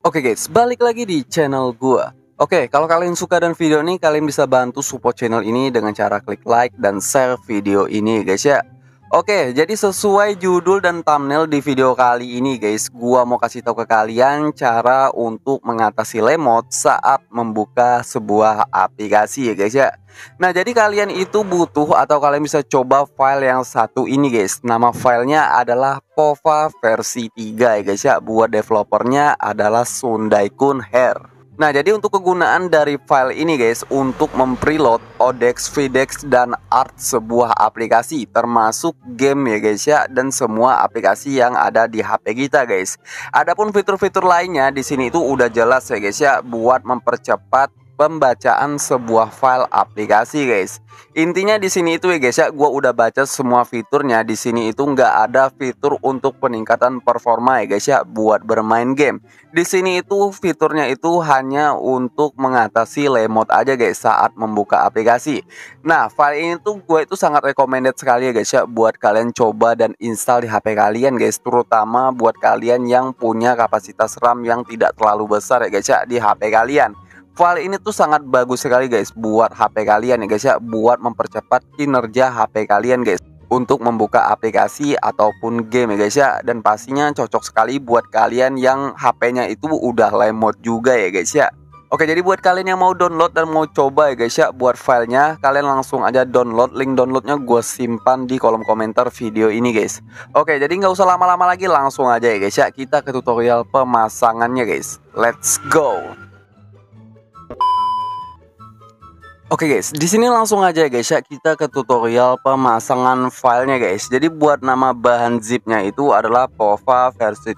Oke okay guys, balik lagi di channel gua. Oke, okay, kalau kalian suka dan video ini, kalian bisa bantu support channel ini dengan cara klik like dan share video ini guys ya. Oke, jadi sesuai judul dan thumbnail di video kali ini guys, gua mau kasih tahu ke kalian cara untuk mengatasi lemot saat membuka sebuah aplikasi ya guys ya. Nah, jadi kalian itu butuh atau kalian bisa coba file yang satu ini guys. Nama filenya adalah POVA versi 3 ya guys ya. Buat developernya adalah Sundaikun Hair. Nah, jadi untuk kegunaan dari file ini guys untuk mempreload ODEX, VDEX dan ART sebuah aplikasi termasuk game ya guys ya dan semua aplikasi yang ada di HP kita guys. Adapun fitur-fitur lainnya di sini itu udah jelas ya guys ya buat mempercepat pembacaan sebuah file aplikasi guys. Intinya di sini itu ya guys ya, gue udah baca semua fiturnya. Di sini itu nggak ada fitur untuk peningkatan performa ya guys ya, buat bermain game. Di sini itu fiturnya itu hanya untuk mengatasi lemot aja guys saat membuka aplikasi. Nah file ini tuh gue itu sangat recommended sekali ya guys ya, buat kalian coba dan install di HP kalian guys, terutama buat kalian yang punya kapasitas RAM yang tidak terlalu besar ya guys ya di HP kalian. File ini tuh sangat bagus sekali guys buat HP kalian ya guys ya, buat mempercepat kinerja HP kalian guys untuk membuka aplikasi ataupun game ya guys ya dan pastinya cocok sekali buat kalian yang HP-nya itu udah lemot juga ya guys ya Oke jadi buat kalian yang mau download dan mau coba ya guys ya buat filenya kalian langsung aja download link downloadnya gue simpan di kolom komentar video ini guys Oke jadi nggak usah lama-lama lagi langsung aja ya guys ya kita ke tutorial pemasangannya guys Let's go Oke okay guys, di sini langsung aja guys ya kita ke tutorial pemasangan filenya guys. Jadi buat nama bahan zipnya itu adalah pova versi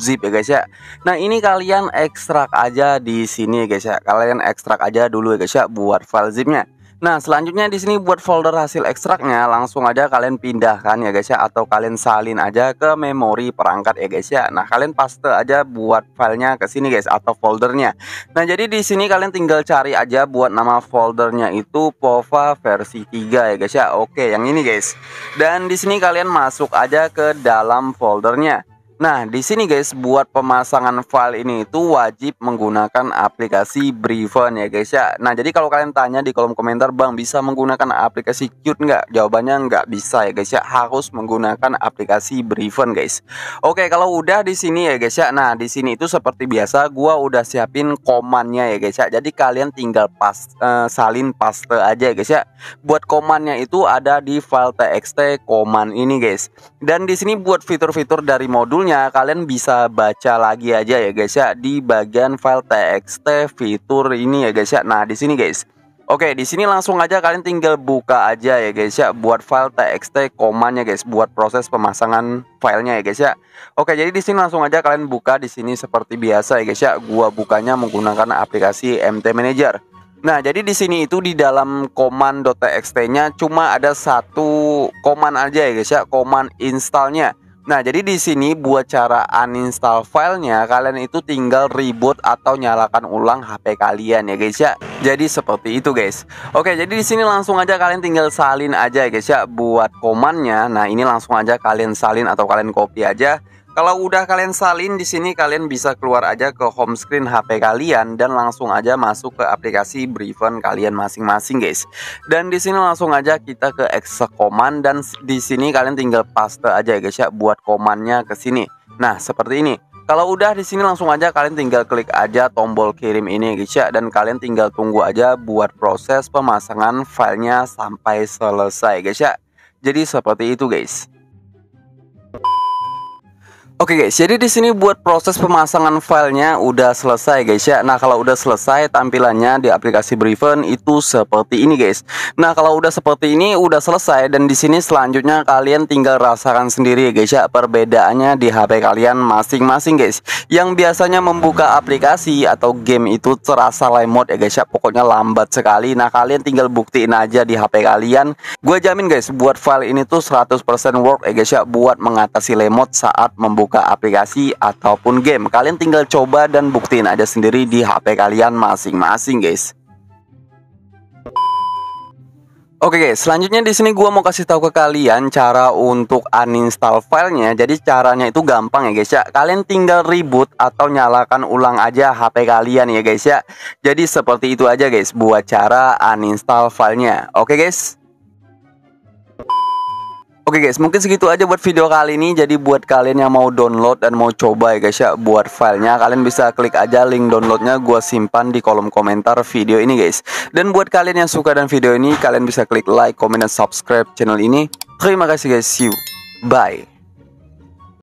zip ya guys ya. Nah ini kalian ekstrak aja di sini ya guys ya. Kalian ekstrak aja dulu ya guys ya buat file zipnya. Nah, selanjutnya di sini buat folder hasil ekstraknya langsung aja kalian pindahkan ya guys ya atau kalian salin aja ke memori perangkat ya guys ya. Nah, kalian paste aja buat filenya ke sini guys atau foldernya. Nah, jadi di sini kalian tinggal cari aja buat nama foldernya itu POVA versi 3 ya guys ya. Oke, yang ini guys. Dan di sini kalian masuk aja ke dalam foldernya. Nah, di sini guys, buat pemasangan file ini itu wajib menggunakan aplikasi Briven ya guys ya. Nah, jadi kalau kalian tanya di kolom komentar, Bang bisa menggunakan aplikasi Qt nggak? Jawabannya nggak bisa ya guys ya, harus menggunakan aplikasi Briven guys. Oke, kalau udah di sini ya guys ya. Nah, di sini itu seperti biasa, gua udah siapin komannya ya guys ya. Jadi kalian tinggal pas eh, salin paste aja ya guys ya. Buat komannya itu ada di file txt koman ini guys. Dan di sini buat fitur-fitur dari modul fiturnya kalian bisa baca lagi aja ya guys ya di bagian file txt fitur ini ya guys ya. Nah, di sini guys. Oke, di sini langsung aja kalian tinggal buka aja ya guys ya buat file txt komanya guys buat proses pemasangan filenya ya guys ya. Oke, jadi di sini langsung aja kalian buka di sini seperti biasa ya guys ya. Gua bukanya menggunakan aplikasi MT Manager. Nah, jadi di sini itu di dalam command.txt-nya cuma ada satu command aja ya guys ya, command installnya. Nah, jadi di sini buat cara uninstall filenya, kalian itu tinggal reboot atau nyalakan ulang HP kalian ya guys ya. Jadi seperti itu guys. Oke, jadi di sini langsung aja kalian tinggal salin aja ya guys ya buat komannya. Nah, ini langsung aja kalian salin atau kalian copy aja kalau udah kalian salin di sini kalian bisa keluar aja ke home screen HP kalian dan langsung aja masuk ke aplikasi Briefen kalian masing-masing guys. Dan di sini langsung aja kita ke exe command dan di sini kalian tinggal paste aja ya guys ya buat komannya ke sini. Nah, seperti ini. Kalau udah di sini langsung aja kalian tinggal klik aja tombol kirim ini guys ya dan kalian tinggal tunggu aja buat proses pemasangan filenya sampai selesai guys ya. Jadi seperti itu guys. Oke okay guys, jadi di sini buat proses pemasangan filenya udah selesai guys ya. Nah kalau udah selesai tampilannya di aplikasi Briven itu seperti ini guys. Nah kalau udah seperti ini udah selesai dan di sini selanjutnya kalian tinggal rasakan sendiri guys ya perbedaannya di HP kalian masing-masing guys. Yang biasanya membuka aplikasi atau game itu terasa lemot ya guys ya, pokoknya lambat sekali. Nah kalian tinggal buktiin aja di HP kalian. Gue jamin guys, buat file ini tuh 100% work ya guys ya, buat mengatasi lemot saat membuka buka aplikasi ataupun game. Kalian tinggal coba dan buktiin aja sendiri di HP kalian masing-masing, guys. Oke guys, selanjutnya di sini gua mau kasih tahu ke kalian cara untuk uninstall filenya. Jadi caranya itu gampang ya guys ya. Kalian tinggal reboot atau nyalakan ulang aja HP kalian ya guys ya. Jadi seperti itu aja guys buat cara uninstall filenya. Oke guys. Oke okay guys, mungkin segitu aja buat video kali ini. Jadi buat kalian yang mau download dan mau coba ya guys ya buat filenya, kalian bisa klik aja link downloadnya gue simpan di kolom komentar video ini guys. Dan buat kalian yang suka dan video ini, kalian bisa klik like, comment, dan subscribe channel ini. Terima kasih guys, see you, bye.